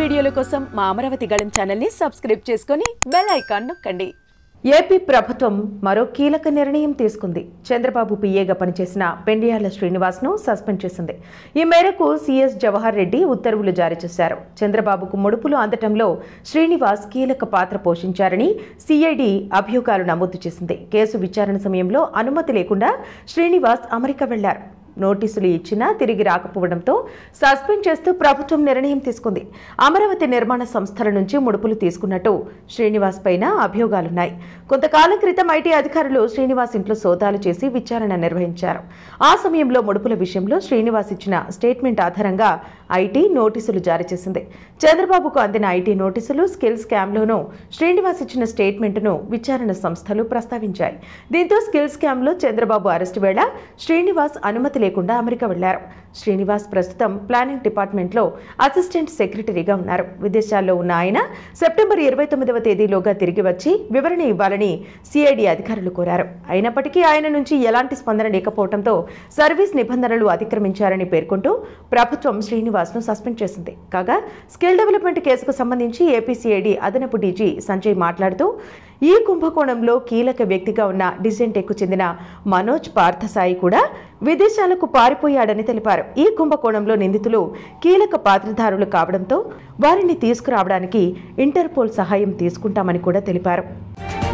వీడియోల కోసం మా అమరావతి గళం ఛానల్ని సబ్స్క్రైబ్ చేసుకుని బెల్ ఐకాన్ నొక్కండి ఏపీ ప్రభుత్వం మరో కీలక నిర్ణయం తీసుకుంది చంద్రబాబు పీఏగా పనిచేసిన పెండియాల శ్రీనివాస్ను సస్పెండ్ చేసింది ఈ మేరకు సీఎస్ జవహర్ రెడ్డి ఉత్తర్వులు జారీ చేశారు చంద్రబాబుకు ముడుపులు అందటంలో శ్రీనివాస్ కీలక పాత్ర పోషించారని సిఐడి అభియోగాలు నమోదు చేసింది కేసు విచారణ సమయంలో అనుమతి లేకుండా శ్రీనివాస్ అమెరికా వెళ్లారు నోటీసులు ఇచ్చినా తిరిగి రాకపోవడంతో సస్పెండ్ చేస్తూ ప్రభుత్వం నిర్ణయం తీసుకుంది అమరావతి నిర్మాణ సంస్థల నుంచి ముడుపులు తీసుకున్నట్టు శ్రీనివాస్ పైన అభియోగాలున్నాయి కొంతకాలం క్రితం ఐటీ అధికారులు శ్రీనివాస్ ఇంట్లో సోదాలు చేసి విచారణ నిర్వహించారు ఆ సమయంలో ముడుపుల విషయంలో శ్రీనివాస్ ఇచ్చిన స్టేట్మెంట్ ఆధారంగా ఐటీ నోటీసులు జారీ చేసింది చంద్రబాబుకు అందిన ఐటీ నోటీసులు స్కిల్ లోను శ్రీనివాస్ ఇచ్చిన స్టేట్మెంట్ను విచారణ సంస్థలు ప్రస్తావించాయి దీంతో స్కిల్ లో చంద్రబాబు అరెస్టు వేళ శ్రీనివాస్ అనుమతి లేకుండా అమెరికా వెళ్లారు శ్రీనివాస్ ప్రస్తుతం ప్లానింగ్ డిపార్ట్మెంట్లో అసిస్టెంట్ సెక్రటరీగా ఉన్నారు విదేశాల్లో ఉన్న ఆయన సెప్టెంబర్ ఇరవై తొమ్మిదవ తేదీలోగా తిరిగి వచ్చి వివరణ ఇవ్వాలని సిఐడి అధికారులు కోరారు అయినప్పటికీ ఆయన నుంచి ఎలాంటి స్పందన లేకపోవడంతో సర్వీస్ నిబంధనలు అతిక్రమించారని పేర్కొంటూ ప్రభుత్వం శ్రీనివాస్ను సస్పెండ్ చేసింది కాగా స్కిల్ డెవలప్మెంట్ కేసుకు సంబంధించి ఏపీసీఐడి అదనపు డీజీ సంజయ్ మాట్లాడుతూ ఈ కుంభకోణంలో కీలక వ్యక్తిగా ఉన్న డిజెంటెక్కు చెందిన మనోజ్ పార్థసాయి కూడా విదేశాలకు పారిపోయాడని తెలిపారు ఈ కుంభకోణంలో నిందితులు కీలక పాత్రధారులు కావడంతో వారిని తీసుకురావడానికి ఇంటర్పోల్ సహాయం తీసుకుంటామని కూడా తెలిపారు